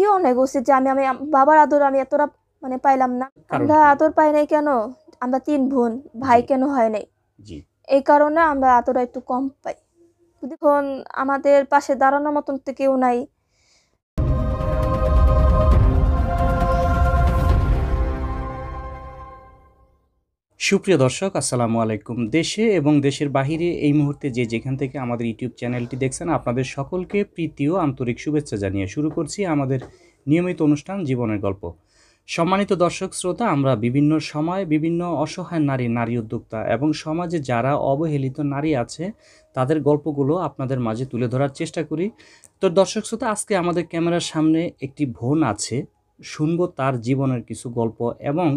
কি অন্যায় করছি যে আমি আমি বাবার আদর আমি এতটা মানে পাইলাম না আমরা আদর পাই নাই কেন আমরা তিন বোন ভাই কেন হয় নাই এই কারণে আমরা আতরা একটু কম পাই এখন আমাদের পাশে দাঁড়ানোর মতন তো কেউ নাই সুপ্রিয় দর্শক আসসালামু আলাইকুম দেশে এবং দেশের বাহিরে এই মুহূর্তে যে যেখান থেকে আমাদের ইউটিউব চ্যানেলটি দেখছেন আপনাদের সকলকে প্রীতি ও আন্তরিক শুভেচ্ছা জানিয়ে শুরু করছি আমাদের নিয়মিত অনুষ্ঠান জীবনের গল্প সম্মানিত দর্শক শ্রোতা আমরা বিভিন্ন সময় বিভিন্ন অসহায় নারী নারী উদ্যোক্তা এবং সমাজে যারা অবহেলিত নারী আছে তাদের গল্পগুলো আপনাদের মাঝে তুলে ধরার চেষ্টা করি তো দর্শক শ্রোতা আজকে আমাদের ক্যামেরার সামনে একটি বোন আছে শুনবো তার জীবনের কিছু গল্প এবং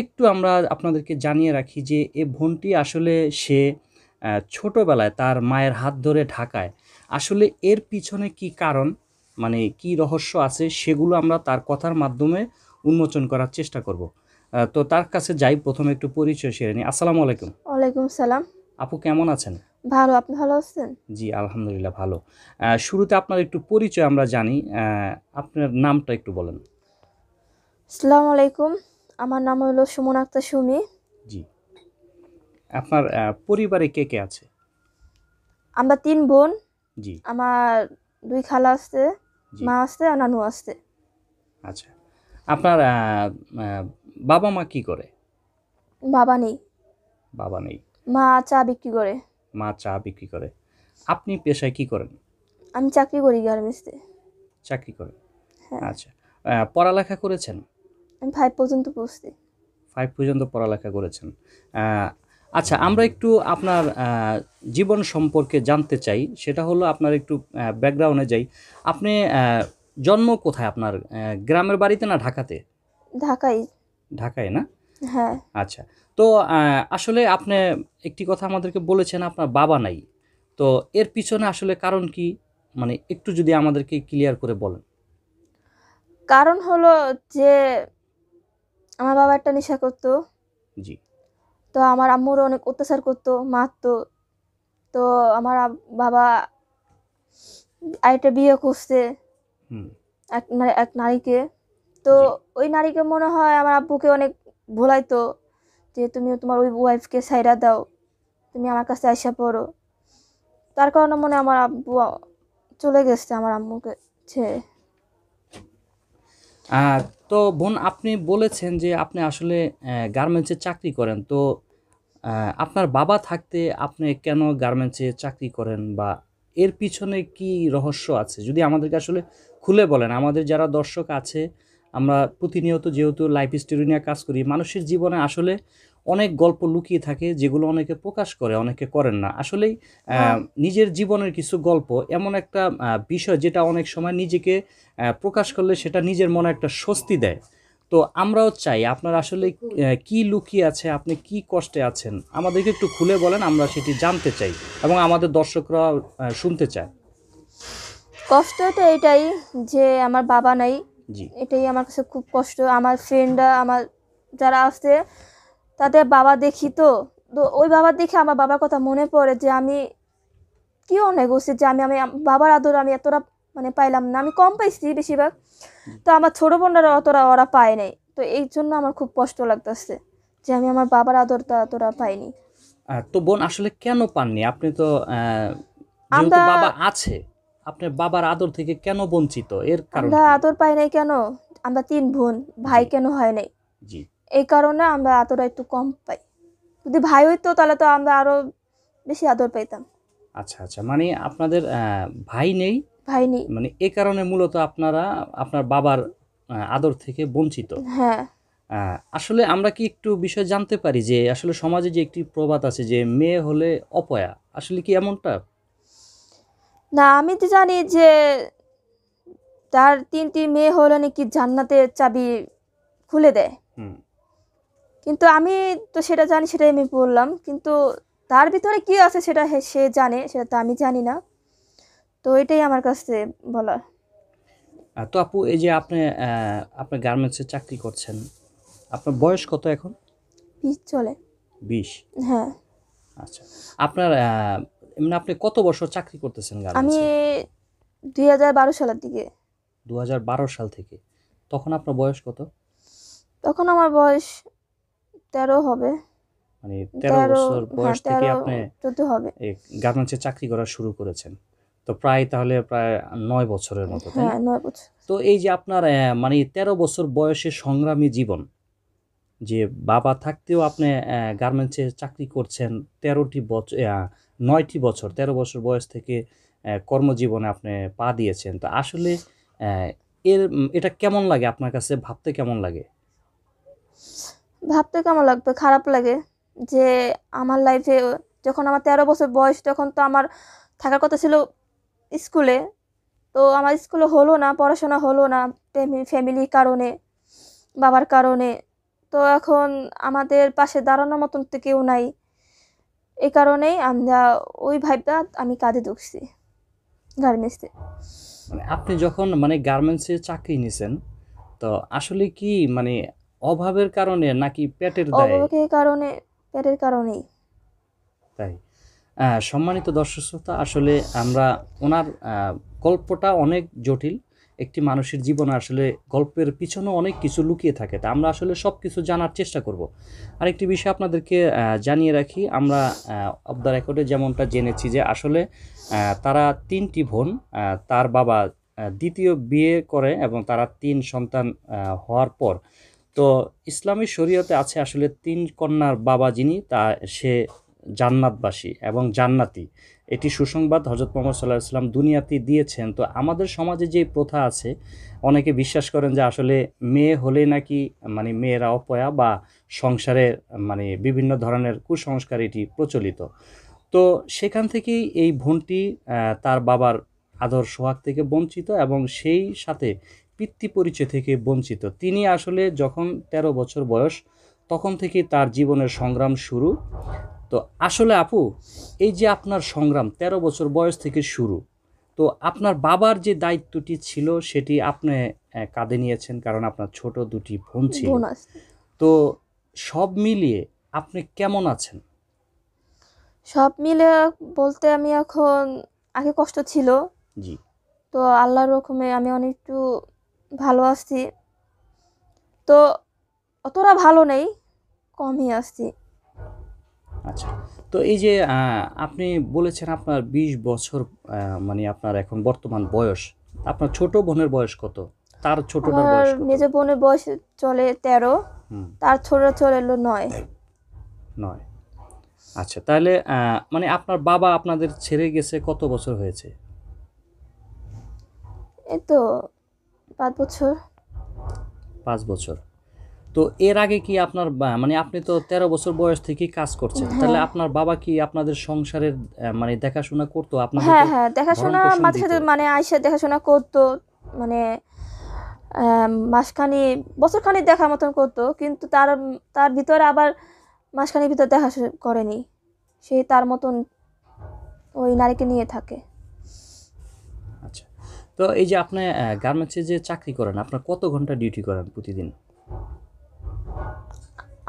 একটু আমরা আপনাদেরকে জানিয়ে রাখি যে এ ভনটি আসলে সে ছোটোবেলায় তার মায়ের হাত ধরে ঢাকায় আসলে এর পিছনে কি কারণ মানে কি রহস্য আছে সেগুলো আমরা তার কথার মাধ্যমে উন্মোচন করার চেষ্টা করব তো তার কাছে যাই প্রথমে একটু পরিচয় সেরে নিই আসসালামু আলাইকুম ওয়ালাইকুম সালাম আপু কেমন আছেন ভালো আপনি ভালো আছেন জি আলহামদুলিল্লাহ ভালো শুরুতে আপনার একটু পরিচয় আমরা জানি আপনার নামটা একটু বলেন আসসালামু আলাইকুম আমার নাম হলো সুমন আক্তার সুমি জি আপনার পরিবারে কে কে আছে আমরা তিন বোন জি আমার দুই খালা আছে মা আছে আর নানু আছে আচ্ছা আপনার বাবা মা কি করে বাবা নেই বাবা নেই মা চা বিক্রি করে মা চা বিক্রি করে আপনি পেশায় কি করেন আমি চাকরি করি গার্মেন্টসে চাকরি করেন হ্যাঁ। আচ্ছা পড়ালেখা করেছেন আমি ফাইভ পর্যন্ত পড়ছি ফাইভ পর্যন্ত পড়ালেখা করেছেন আচ্ছা আমরা একটু আপনার জীবন সম্পর্কে জানতে চাই সেটা হলো আপনার একটু ব্যাকগ্রাউন্ডে যাই আপনি জন্ম কোথায় আপনার গ্রামের বাড়িতে না ঢাকাতে ঢাকায় ঢাকায় না হ্যাঁ আচ্ছা তো আসলে আপনি একটি কথা আমাদেরকে বলেছেন আপনার বাবা নাই তো এর পিছনে আসলে কারণ কি মানে একটু যদি আমাদেরকে ক্লিয়ার করে বলেন কারণ হলো যে আমার বাবা একটা নেশা করতো জি তো আমার আম্মুরও অনেক অত্যাচার করতো মারতো তো আমার বাবা আরেকটা বিয়ে করছে এক এক নারীকে তো ওই নারীকে মনে হয় আমার আব্বুকে অনেক ভোলাইতো যে তুমি তোমার ওই ওয়াইফকে সাইরা দাও তুমি আমার কাছে আসা পড়ো তার কারণে মনে আমার আব্বু চলে গেছে আমার আম্মুকে ছেড়ে আর তো বোন আপনি বলেছেন যে আপনি আসলে গার্মেন্টসে চাকরি করেন তো আপনার বাবা থাকতে আপনি কেন গার্মেন্টসে চাকরি করেন বা এর পিছনে কি রহস্য আছে যদি আমাদেরকে আসলে খুলে বলেন আমাদের যারা দর্শক আছে আমরা প্রতিনিয়ত যেহেতু লাইফ স্টোরি নিয়ে কাজ করি মানুষের জীবনে আসলে অনেক গল্প লুকিয়ে থাকে যেগুলো অনেকে প্রকাশ করে অনেকে করেন না আসলেই হ্যাঁ। নিজের জীবনের কিছু গল্প এমন একটা বিষয় যেটা অনেক সময় নিজেকে প্রকাশ করলে সেটা নিজের মনে একটা স্বস্তি দেয় তো আমরাও চাই আপনার আসলে কি লুকিয়ে আছে আপনি কি কষ্টে আছেন আমাদেরকে একটু খুলে বলেন আমরা সেটি জানতে চাই এবং আমাদের দর্শকরা শুনতে চায় কষ্টটা এটাই যে আমার বাবা নাই এটাই আমার কাছে খুব কষ্ট আমার ফ্রেন্ডরা আমার যারা আছে তাদের বাবা দেখি তো ওই বাবা দেখে আমার বাবার কথা মনে পড়ে যে আমি কি অনেক করছি যে আমি আমি বাবার আদর আমি এতটা মানে পাইলাম না আমি কম পাইছি বেশিরভাগ তো আমার ছোটো বোনরা অতটা ওরা পায় নাই তো এই জন্য আমার খুব কষ্ট লাগতেছে যে আমি আমার বাবার আদরটা অতটা পাইনি তো বোন আসলে কেন পাননি আপনি তো বাবা আছে আপনার বাবার আদর থেকে কেন বঞ্চিত এর কারণ আদর পাই নাই কেন আমরা তিন বোন ভাই কেন হয় নাই জি এই কারণে আমরা আদর একটু কম পাই যদি ভাই হইতো তাহলে তো আমরা আরও বেশি আদর পাইতাম আচ্ছা আচ্ছা মানে আপনাদের ভাই নেই ভাই নেই মানে এ কারণে মূলত আপনারা আপনার বাবার আদর থেকে বঞ্চিত হ্যাঁ আসলে আমরা কি একটু বিষয় জানতে পারি যে আসলে সমাজে যে একটি প্রবাদ আছে যে মেয়ে হলে অপয়া আসলে কি এমনটা না আমি তো জানি যে তার তিনটি মেয়ে হলে নাকি জান্নাতের চাবি খুলে দেয় কিন্তু আমি তো সেটা জানি সেটাই আমি বললাম কিন্তু তার ভিতরে কি আছে সেটা সে জানে সেটা তো আমি জানি না তো এটাই আমার কাছে বলার তো আপু এই যে আপনি আপনি গার্মেন্টসে চাকরি করছেন আপনার বয়স কত এখন বিশ চলে বিশ হ্যাঁ আচ্ছা আপনার মানে আপনি কত বছর চাকরি করতেছেন আমি দুই হাজার বারো সালের দিকে দু হাজার বারো সাল থেকে তখন আপনার বয়স কত তখন আমার বয়স তেরো হবে মানে তেরো বছর হ্যাঁ, বয়স থেকে আপনি হবে গার্মেন্টসে চাকরি করা শুরু করেছেন তো প্রায় তাহলে প্রায় নয় বছরের মতো হ্যাঁ নয় বছর তো এই যে আপনার মানে তেরো বছর বয়সে সংগ্রামী জীবন যে বাবা থাকতেও আপনি গার্মেন্টসে চাকরি করছেন তেরোটি বছর নয়টি বছর তেরো বছর বয়স থেকে কর্মজীবনে আপনি পা দিয়েছেন তো আসলে এর এটা কেমন লাগে আপনার কাছে ভাবতে কেমন লাগে ভাবতে কেমন লাগবে খারাপ লাগে যে আমার লাইফে যখন আমার তেরো বছর বয়স তখন তো আমার থাকার কথা ছিল স্কুলে তো আমার স্কুলে হলো না পড়াশোনা হলো না ফ্যামিলির কারণে বাবার কারণে তো এখন আমাদের পাশে দাঁড়ানোর মতন তো কেউ নাই এ কারণেই আমরা ওই ভাইটা আমি কাজে ঢুকছি গার্মেন্টসে আপনি যখন মানে গার্মেন্টসে চাকরি নিছেন তো আসলে কি মানে অভাবের কারণে নাকি পেটের অভাবের কারণে পেটের কারণেই তাই সম্মানিত দর্শক শ্রোতা আসলে আমরা ওনার গল্পটা অনেক জটিল একটি মানুষের জীবনে আসলে গল্পের পিছনে অনেক কিছু লুকিয়ে থাকে তা আমরা আসলে সব কিছু জানার চেষ্টা করব আরেকটি বিষয় আপনাদেরকে জানিয়ে রাখি আমরা অব দ্য রেকর্ডে যেমনটা জেনেছি যে আসলে তারা তিনটি বোন তার বাবা দ্বিতীয় বিয়ে করে এবং তারা তিন সন্তান হওয়ার পর তো ইসলামী শরীয়তে আছে আসলে তিন কন্যার বাবা যিনি তা সে জান্নাতবাসী এবং জান্নাতি এটি সুসংবাদ হজরত মোহাম্মদ সাল্লাহ ইসলাম দুনিয়াতে দিয়েছেন তো আমাদের সমাজে যে প্রথা আছে অনেকে বিশ্বাস করেন যে আসলে মেয়ে হলে নাকি মানে মেয়েরা অপয়া বা সংসারের মানে বিভিন্ন ধরনের কুসংস্কার এটি প্রচলিত তো সেখান থেকেই এই ভনটি তার বাবার আদর সোহাগ থেকে বঞ্চিত এবং সেই সাথে পিতৃ পরিচয় থেকে বঞ্চিত তিনি আসলে যখন ১৩ বছর বয়স তখন থেকে তার জীবনের সংগ্রাম শুরু তো আসলে আপু এই যে আপনার সংগ্রাম ১৩ বছর বয়স থেকে শুরু তো আপনার বাবার যে দায়িত্বটি ছিল সেটি আপনি কাঁধে নিয়েছেন কারণ আপনার ছোট দুটি বোন ছিল তো সব মিলিয়ে আপনি কেমন আছেন সব মিলে বলতে আমি এখন আগে কষ্ট ছিল জি তো আল্লাহর রকমে আমি অনেকটু ভালো আসছি তো অতটা ভালো নেই কমই আসছি আচ্ছা তো এই যে আপনি বলেছেন আপনার ২০ বছর মানে আপনার এখন বর্তমান বয়স আপনার ছোট বোনের বয়স কত তার ছোট আমার নিজের বোনের বয়স চলে তেরো তার ছোট চলে এলো নয় নয় আচ্ছা তাহলে মানে আপনার বাবা আপনাদের ছেড়ে গেছে কত বছর হয়েছে এই তো পাঁচ বছর পাঁচ বছর তো এর আগে কি আপনার মানে আপনি তো তেরো বছর বয়স থেকে কাজ করছেন হ্যাঁ। তাহলে আপনার বাবা কি আপনাদের সংসারের মানে দেখাশোনা করতো আপনার হ্যাঁ হ্যাঁ দেখাশোনা মাঝে সাথে মানে আইসে দেখাশোনা করতো মানে মাসখানি বছরখানি দেখার মতন করতো কিন্তু তার তার ভিতরে আবার মাসখানির ভিতর দেখা করেনি সে তার মতন ওই নারীকে নিয়ে থাকে তো এই যে আপনি গার্মেন্টসে যে চাকরি করেন আপনার কত ঘন্টা ডিউটি করেন প্রতিদিন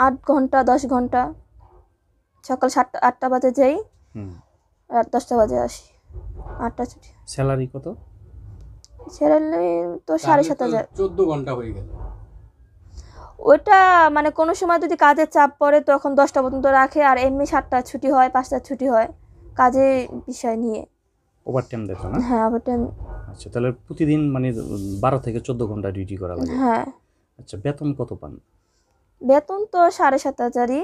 আট ঘন্টা দশ ঘন্টা সকাল সাতটা আটটা বাজে যাই রাত দশটা বাজে আসি আটটা ছুটি স্যালারি কত স্যালারি তো সাড়ে সাত হাজার চোদ্দ ঘন্টা হয়ে গেল ওটা মানে কোনো সময় যদি কাজের চাপ পড়ে তখন দশটা পর্যন্ত রাখে আর এমনি সাতটা ছুটি হয় পাঁচটা ছুটি হয় কাজে বিষয় নিয়ে ওভারটাইম দেয় না হ্যাঁ ওভারটাইম আচ্ছা তাহলে প্রতিদিন মানে বারো থেকে চোদ্দ ঘন্টা ডিউটি করা লাগে হ্যাঁ আচ্ছা বেতন কত পান বেতন তো সাড়ে সাত হাজারই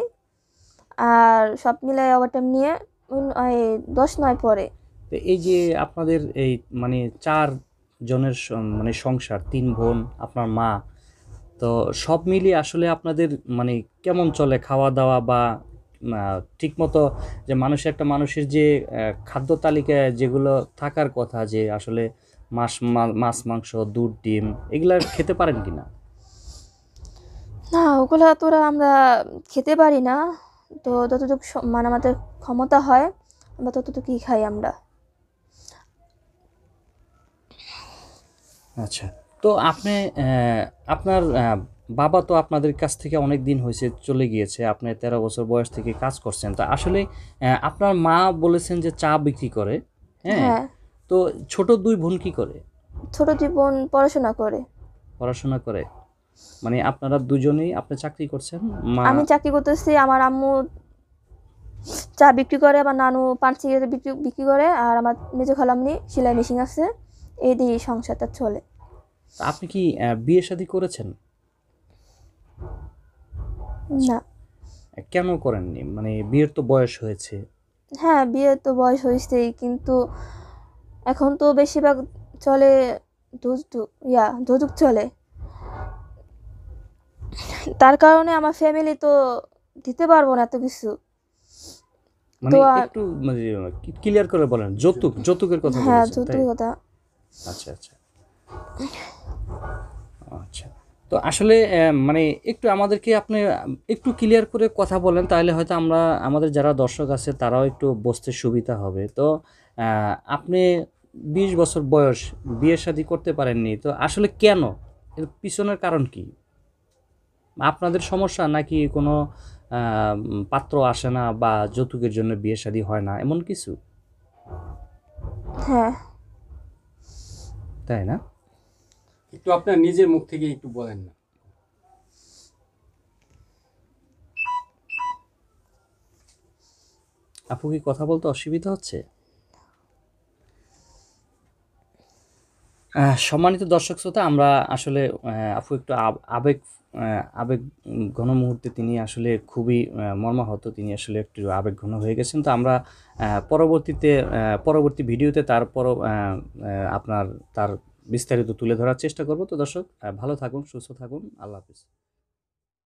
আর সব মিলাই ওভারটাইম নিয়ে দশ নয় পরে এই যে আপনাদের এই মানে চার জনের মানে সংসার তিন বোন আপনার মা তো সব মিলিয়ে আসলে আপনাদের মানে কেমন চলে খাওয়া দাওয়া বা ঠিকমতো যে মানুষ একটা মানুষের যে খাদ্য তালিকায় যেগুলো থাকার কথা যে আসলে মাছ মাছ মাংস দুধ ডিম এগুলা খেতে পারেন কি না না ওগুলা তোরা আমরা খেতে পারি না তো যতটুকু মানে আমাদের ক্ষমতা হয় আমরা ততটুকুই খাই আমরা আচ্ছা তো আপনি আপনার বাবা তো আপনাদের কাছ থেকে অনেক দিন হয়েছে চলে গিয়েছে আপনি তেরো বছর বয়স থেকে কাজ করছেন তো আসলে আপনার মা বলেছেন যে চা বিক্রি করে হ্যাঁ, হ্যাঁ। তো ছোট দুই বোন কি করে ছোট দুই বোন পড়াশোনা করে পড়াশোনা করে মানে আপনারা দুজনেই আপনি চাকরি করছেন আমি চাকরি করতেছি আমার আম্মু চা বিক্রি করে আমার নানু পান সিগারেট বিক্রি বিক্রি করে আর আমার মেজো খালামনি সেলাই মেশিন আছে এই দিয়ে সংসারটা চলে আপনি কি বিয়ে শাদি করেছেন না কেন করেননি মানে বিয়ের তো বয়স হয়েছে হ্যাঁ বিয়ের তো বয়স হয়েছেই কিন্তু এখন তো বেশিরভাগ চলে ধুজুক ইয়া ধুজুক চলে তার কারণে আমার ফ্যামিলি তো দিতে পারবো না এত কিছু মানে তো একটু ক্লিয়ার মানে করে বলেন যৌতুক যৌতুকের কথা হ্যাঁ যৌতুকের কথা আচ্ছা আচ্ছা আচ্ছা তো আসলে মানে একটু আমাদেরকে আপনি একটু ক্লিয়ার করে কথা বলেন তাহলে হয়তো আমরা আমাদের যারা দর্শক আছে তারাও একটু বসতে সুবিধা হবে তো আপনি বিশ বছর বয়স বিয়ে শি করতে পারেননি তো আসলে কেন এর পিছনের কারণ কি আপনাদের সমস্যা নাকি কোনো পাত্র আসে না বা যৌতুকের জন্য বিয়ে শি হয় না এমন কিছু হ্যাঁ তাই না একটু আপনার নিজের মুখ থেকে একটু বলেন না আপু কি কথা বলতে অসুবিধা হচ্ছে সম্মানিত দর্শক শ্রোতা আমরা আসলে আপু একটু আবেগ আবেগ ঘন মুহূর্তে তিনি আসলে খুবই মর্মাহত তিনি আসলে একটু আবেগ ঘন হয়ে গেছেন তো আমরা পরবর্তীতে পরবর্তী ভিডিওতে তার পর আপনার তার বিস্তারিত তুলে ধরার চেষ্টা করব তো দর্শক ভালো থাকুন সুস্থ থাকুন আল্লাহ হাফিজ